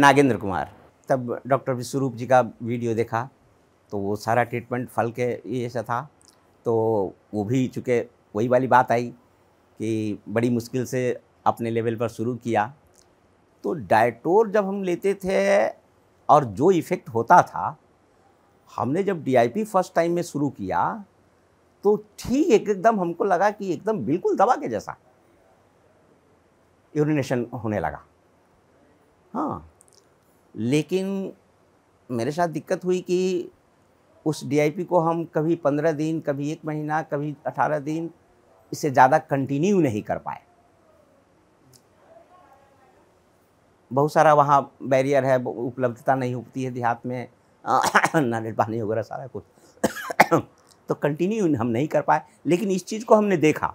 नागेंद्र कुमार तब डॉक्टर विश्वरूप जी का वीडियो देखा तो वो सारा ट्रीटमेंट फल के ऐसा था तो वो भी चूँकि वही वाली बात आई कि बड़ी मुश्किल से अपने लेवल पर शुरू किया तो डायटोर जब हम लेते थे और जो इफ़ेक्ट होता था हमने जब डीआईपी फर्स्ट टाइम में शुरू किया तो ठीक एक एकदम हमको लगा कि एकदम बिल्कुल दवा के जैसा यूरिनेशन होने लगा हाँ लेकिन मेरे साथ दिक्कत हुई कि उस डीआईपी को हम कभी पंद्रह दिन कभी एक महीना कभी अठारह दिन इससे ज़्यादा कंटिन्यू नहीं कर पाए बहुत सारा वहाँ बैरियर है उपलब्धता नहीं होती है देहात में नारियल पानी वगैरह सारा कुछ तो कंटिन्यू हम नहीं कर पाए लेकिन इस चीज़ को हमने देखा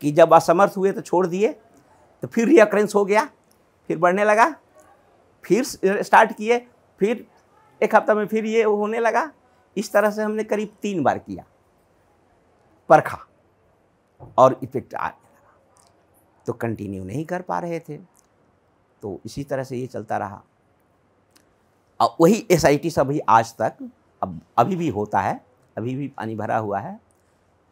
कि जब असमर्थ हुए तो छोड़ दिए तो फिर रिअक्रेंस हो गया फिर बढ़ने लगा फिर स्टार्ट किए फिर एक हफ्ता में फिर ये होने लगा इस तरह से हमने करीब तीन बार किया परखा और इफेक्ट आने लगा तो कंटिन्यू नहीं कर पा रहे थे तो इसी तरह से ये चलता रहा और वही एस आई टी सभी आज तक अब अभी भी होता है अभी भी पानी भरा हुआ है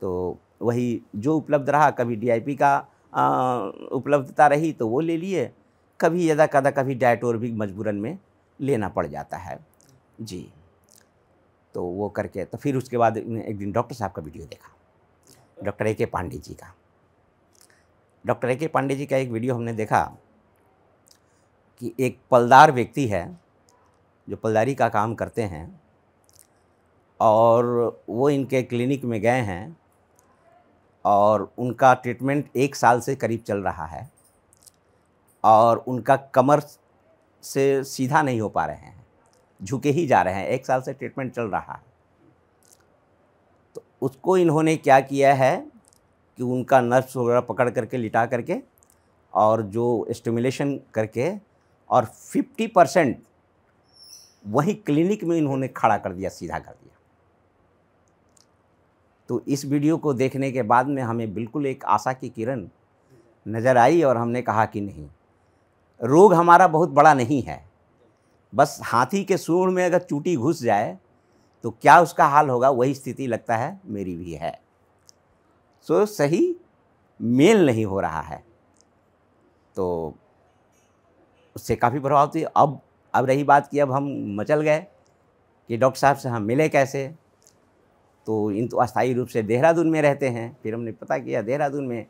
तो वही जो उपलब्ध रहा कभी डीआईपी का उपलब्धता रही तो वो ले लिए कभी यदा कदा कभी डाइट और भी मजबूरन में लेना पड़ जाता है जी तो वो करके तो फिर उसके बाद एक दिन डॉक्टर साहब का वीडियो देखा डॉक्टर ए के पांडे जी का डॉक्टर ए के पांडे जी का एक वीडियो हमने देखा कि एक पलदार व्यक्ति है जो पलदारी का काम करते हैं और वो इनके क्लिनिक में गए हैं और उनका ट्रीटमेंट एक साल से करीब चल रहा है और उनका कमर से सीधा नहीं हो पा रहे हैं झुके ही जा रहे हैं एक साल से ट्रीटमेंट चल रहा है तो उसको इन्होंने क्या किया है कि उनका नर्व्स वगैरह पकड़ करके लिटा करके और जो स्टिमुलेशन करके और 50 परसेंट वही क्लिनिक में इन्होंने खड़ा कर दिया सीधा कर दिया तो इस वीडियो को देखने के बाद में हमें बिल्कुल एक आशा की किरण नज़र आई और हमने कहा कि नहीं रोग हमारा बहुत बड़ा नहीं है बस हाथी के सूढ़ में अगर चूटी घुस जाए तो क्या उसका हाल होगा वही स्थिति लगता है मेरी भी है सो तो so, सही मेल नहीं हो रहा है तो उससे काफ़ी प्रभाव थी अब अब रही बात कि अब हम मचल गए कि डॉक्टर साहब से हम मिले कैसे तो इन तो अस्थायी रूप से देहरादून में रहते हैं फिर हमने पता किया देहरादून में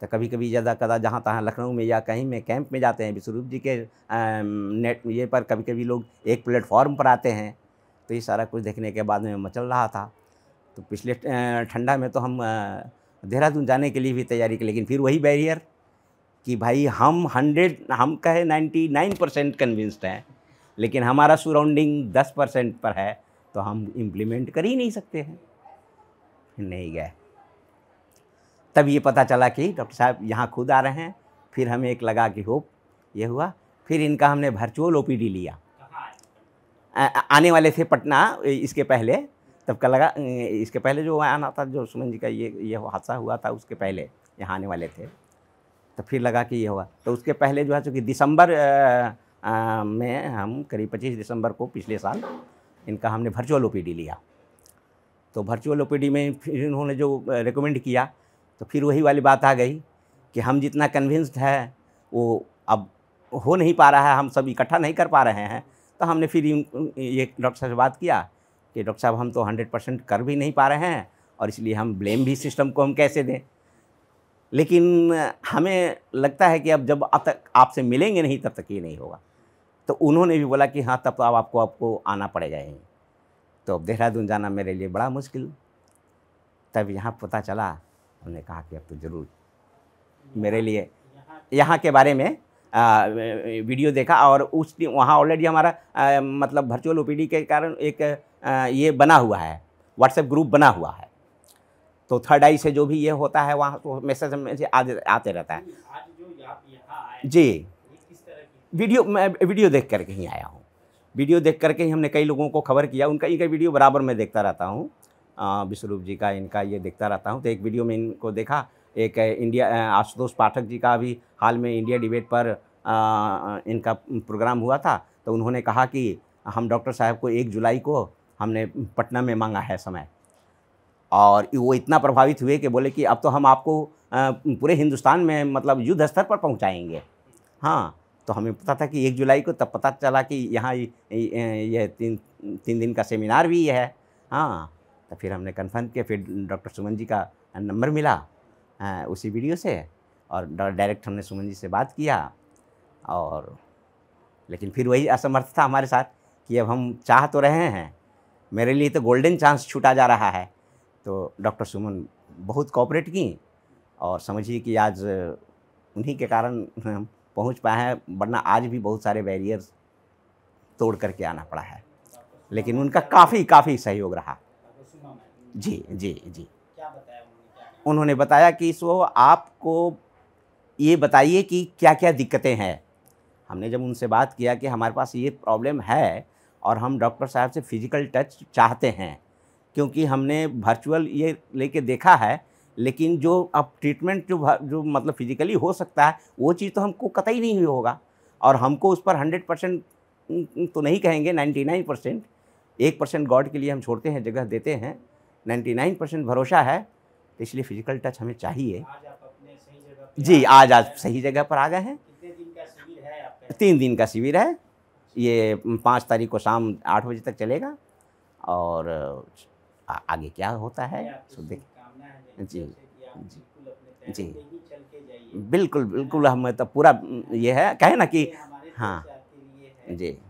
तो कभी कभी ज़्यादा कदा जहाँ तहाँ लखनऊ में या कहीं में कैंप में जाते हैं विश्वरूप जी के नेट ये पर कभी कभी लोग एक प्लेटफॉर्म पर आते हैं तो ये सारा कुछ देखने के बाद में मचल रहा था तो पिछले ठंडा में तो हम देहरादून जाने के लिए भी तैयारी की लेकिन फिर वही बैरियर कि भाई हम हंड्रेड हम कहे नाइन्टी नाइन परसेंट कन्विंस्ड हैं लेकिन हमारा सराउंडिंग दस परसेंट पर है तो हम इम्प्लीमेंट कर ही नहीं सकते हैं नहीं गए तब ये पता चला कि डॉक्टर साहब यहाँ खुद आ रहे हैं फिर हमें एक लगा कि होप ये हुआ फिर इनका हमने वर्चुअल ओ लिया आने वाले थे पटना इसके पहले तब का लगा इसके पहले जो आना था जो सुमन जी का ये ये हादसा हुआ था उसके पहले यहाँ आने वाले थे तो फिर लगा कि ये हुआ तो उसके पहले जो है चूँकि दिसंबर आ, में हम करीब पच्चीस दिसंबर को पिछले साल इनका हमने वर्चुअल ओ लिया तो वर्चुअल ओ में फिर इन्होंने जो रिकमेंड किया तो फिर वही वाली बात आ गई कि हम जितना कन्विंस्ड है वो अब हो नहीं पा रहा है हम सब इकट्ठा नहीं कर पा रहे हैं तो हमने फिर ये डॉक्टर साहब से बात किया कि डॉक्टर साहब हम तो हंड्रेड परसेंट कर भी नहीं पा रहे हैं और इसलिए हम ब्लेम भी सिस्टम को हम कैसे दें लेकिन हमें लगता है कि अब जब अब तक आपसे मिलेंगे नहीं तब तक ये नहीं होगा तो उन्होंने भी बोला कि हाँ तब तो अब आपको आपको आना पड़ेगा यहीं तो अब देहरादून जाना मेरे लिए बड़ा मुश्किल तब यहाँ पता चला हमने कहा कि अब तो ज़रूर मेरे लिए यहाँ के बारे में आ, वीडियो देखा और उस वहाँ ऑलरेडी हमारा आ, मतलब वर्चुअल ओ के कारण एक आ, ये बना हुआ है व्हाट्सएप ग्रुप बना हुआ है तो थर्ड आई से जो भी ये होता है वहाँ तो मैसेज में से आते रहता है जी वीडियो मैं वीडियो देख करके ही आया हूँ वीडियो देख करके ही हमने कई लोगों को खबर किया उनका इनका वीडियो बराबर मैं देखता रहता हूँ विश्वरूप जी का इनका ये देखता रहता हूँ तो एक वीडियो में इनको देखा एक इंडिया आशुतोष पाठक जी का भी हाल में इंडिया डिबेट पर इनका प्रोग्राम हुआ था तो उन्होंने कहा कि हम डॉक्टर साहब को एक जुलाई को हमने पटना में मांगा है समय और वो इतना प्रभावित हुए कि बोले कि अब तो हम आपको पूरे हिंदुस्तान में मतलब युद्ध स्तर पर पहुंचाएंगे हाँ तो हमें पता था कि एक जुलाई को तब पता चला कि यहाँ यह तीन तीन दिन का सेमिनार भी है हाँ तो फिर हमने कन्फर्म किया फिर डॉक्टर सुमन जी का नंबर मिला आ, उसी वीडियो से और डायरेक्ट हमने सुमन जी से बात किया और लेकिन फिर वही असमर्थ था हमारे साथ कि अब हम चाह तो रहे हैं मेरे लिए तो गोल्डन चांस छूटा जा रहा है तो डॉक्टर सुमन बहुत कॉपरेट की और समझिए कि आज उन्हीं के कारण हम पहुँच पाए हैं वरना आज भी बहुत सारे बैरियर्स तोड़ करके आना पड़ा है लेकिन उनका काफ़ी काफ़ी सहयोग रहा जी जी जी क्या बताया उन्होंने बताया कि सो आपको ये बताइए कि क्या क्या दिक्कतें हैं हमने जब उनसे बात किया कि हमारे पास ये प्रॉब्लम है और हम डॉक्टर साहब से फिज़िकल टच चाहते हैं क्योंकि हमने वर्चुअल ये लेके देखा है लेकिन जो अब ट्रीटमेंट जो जो मतलब फिज़िकली हो सकता है वो चीज़ तो हमको कतई नहीं हुई होगा और हमको उस पर हंड्रेड परसेंट तो नहीं कहेंगे नाइन्टी नाइन परसेंट एक परसेंट गॉड के लिए हम छोड़ते हैं जगह देते हैं 99 परसेंट भरोसा है तो इसलिए फिजिकल टच हमें चाहिए जी आज आज सही जगह पर आ गए हैं तीन दिन का शिविर है ये पाँच तारीख को शाम आठ बजे तक चलेगा और आ, आगे क्या होता है सो देख जी जी जी बिल्कुल बिल्कुल हम तो पूरा ये है कहे ना कि हाँ जी